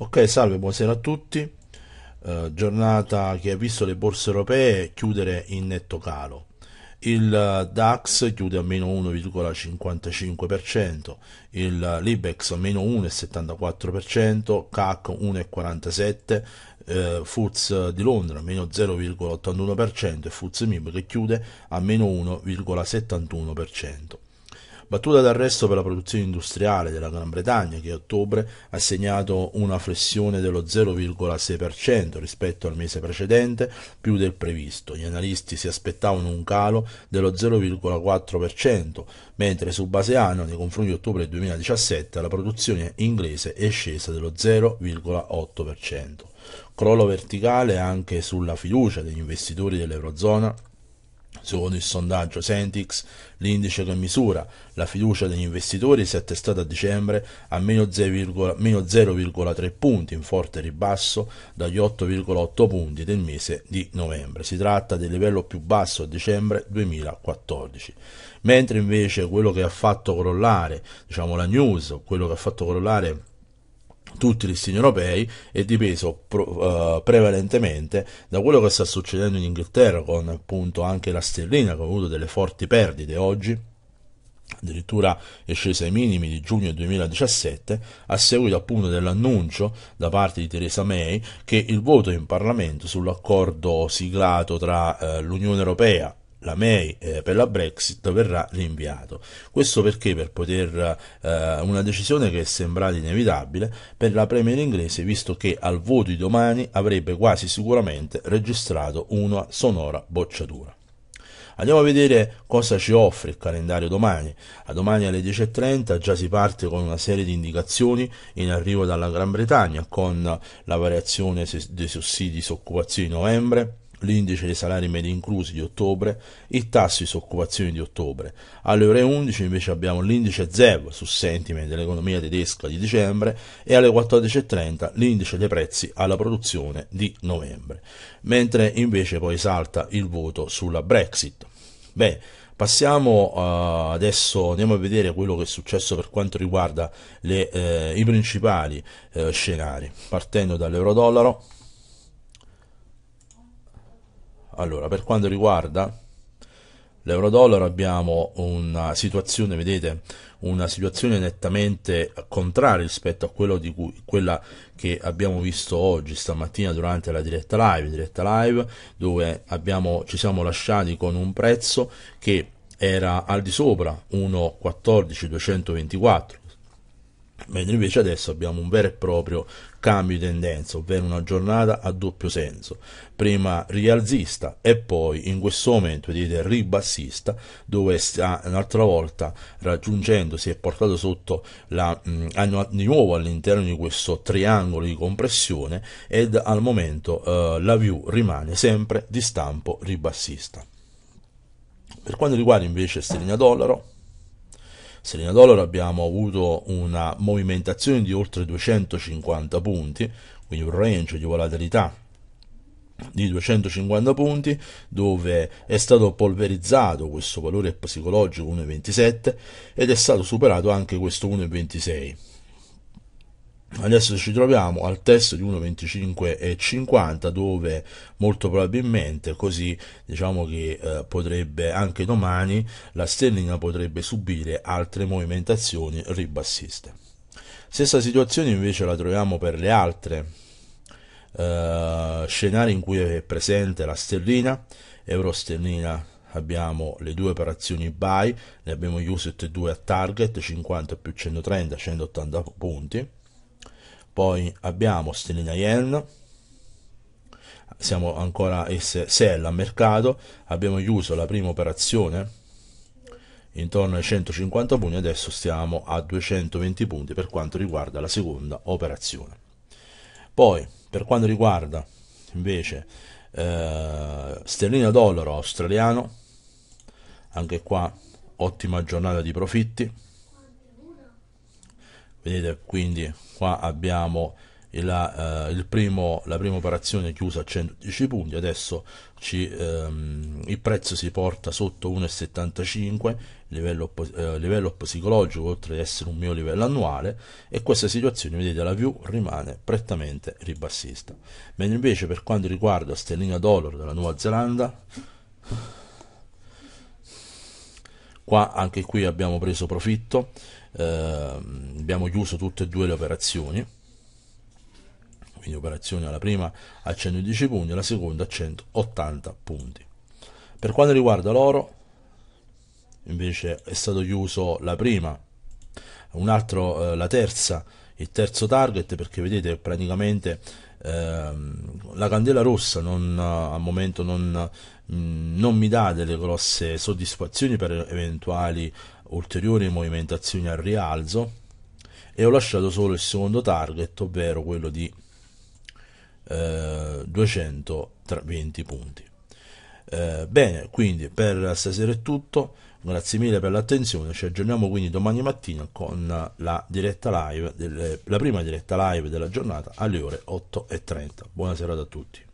Ok, salve, buonasera a tutti. Eh, giornata che ha visto le borse europee chiudere in netto calo il DAX chiude a meno 1,55%, il Libex a meno 1,74%, CAC 1,47%, eh, FUTS di Londra a meno 0,81% e FUTS MIB che chiude a meno 1,71% battuta d'arresto per la produzione industriale della Gran Bretagna che a ottobre ha segnato una flessione dello 0,6% rispetto al mese precedente, più del previsto. Gli analisti si aspettavano un calo dello 0,4%, mentre su base annua nei confronti di ottobre 2017 la produzione inglese è scesa dello 0,8%. Crollo verticale anche sulla fiducia degli investitori dell'Eurozona Secondo il sondaggio Sentix, l'indice che misura la fiducia degli investitori si è attestato a dicembre a meno 0,3 punti, in forte ribasso dagli 8,8 punti del mese di novembre. Si tratta del livello più basso a dicembre 2014. Mentre invece quello che ha fatto crollare, diciamo la news, quello che ha fatto crollare tutti gli listini europei è dipeso pro, uh, prevalentemente da quello che sta succedendo in Inghilterra con appunto anche la sterlina che ha avuto delle forti perdite oggi addirittura è scesa ai minimi di giugno 2017 a seguito appunto dell'annuncio da parte di Theresa May che il voto in Parlamento sull'accordo siglato tra eh, l'Unione Europea la May eh, per la Brexit verrà rinviato. Questo perché per poter eh, una decisione che è sembrata inevitabile per la Premier inglese, visto che al voto di domani avrebbe quasi sicuramente registrato una sonora bocciatura. Andiamo a vedere cosa ci offre il calendario domani. A domani alle 10.30 già si parte con una serie di indicazioni in arrivo dalla Gran Bretagna, con la variazione dei sussidi di disoccupazione di novembre, l'indice dei salari medi inclusi di ottobre, i tassi su occupazione di ottobre. Alle ore 11 invece abbiamo l'indice ZEV su sentiment dell'economia tedesca di dicembre e alle 14.30 l'indice dei prezzi alla produzione di novembre, mentre invece poi salta il voto sulla Brexit. Beh, Passiamo uh, adesso, andiamo a vedere quello che è successo per quanto riguarda le, eh, i principali eh, scenari, partendo dall'euro-dollaro allora, per quanto riguarda l'euro-dollaro abbiamo una situazione, vedete, una situazione nettamente contraria rispetto a di cui, quella che abbiamo visto oggi stamattina durante la diretta live, diretta live dove abbiamo, ci siamo lasciati con un prezzo che era al di sopra 1,14224 Mentre invece adesso abbiamo un vero e proprio cambio di tendenza, ovvero una giornata a doppio senso, prima rialzista e poi in questo momento vedete ribassista, dove sta un'altra volta raggiungendo, si è portato sotto la, mh, mm, di nuovo all'interno di questo triangolo di compressione ed al momento eh, la view rimane sempre di stampo ribassista. Per quanto riguarda invece sterlina dollaro, Serena Dolor abbiamo avuto una movimentazione di oltre 250 punti, quindi un range di volatilità di 250 punti dove è stato polverizzato questo valore psicologico 1,27 ed è stato superato anche questo 1,26 Adesso ci troviamo al test di 1,25,50 dove molto probabilmente così diciamo che eh, potrebbe anche domani la sterlina potrebbe subire altre movimentazioni ribassiste. Stessa situazione invece la troviamo per le altre eh, scenari in cui è presente la sterlina, euro sterlina abbiamo le due operazioni buy, ne abbiamo chiuse tutte e due a target 50 più 130, 180 punti poi abbiamo Stellina yen siamo ancora SL a mercato abbiamo chiuso la prima operazione intorno ai 150 punti adesso stiamo a 220 punti per quanto riguarda la seconda operazione poi per quanto riguarda invece eh, sterlina dollaro australiano anche qua ottima giornata di profitti vedete quindi qua abbiamo la, eh, primo, la prima operazione chiusa a 110 punti adesso ci, ehm, il prezzo si porta sotto 1,75 livello, eh, livello psicologico oltre ad essere un mio livello annuale e questa situazione vedete la view rimane prettamente ribassista mentre invece per quanto riguarda sterlina dollaro della Nuova Zelanda Qua anche qui abbiamo preso profitto, eh, abbiamo chiuso tutte e due le operazioni, quindi operazioni alla prima a 110 punti, la seconda a 180 punti. Per quanto riguarda l'oro, invece è stato chiuso la prima, un altro, eh, la terza il terzo target perché vedete praticamente ehm, la candela rossa non, eh, al momento non, mm, non mi dà delle grosse soddisfazioni per eventuali ulteriori movimentazioni al rialzo e ho lasciato solo il secondo target ovvero quello di eh, 220 punti eh, bene quindi per stasera è tutto Grazie mille per l'attenzione, ci aggiorniamo quindi domani mattina con la, diretta live delle, la prima diretta live della giornata alle ore 8.30. Buona serata a tutti.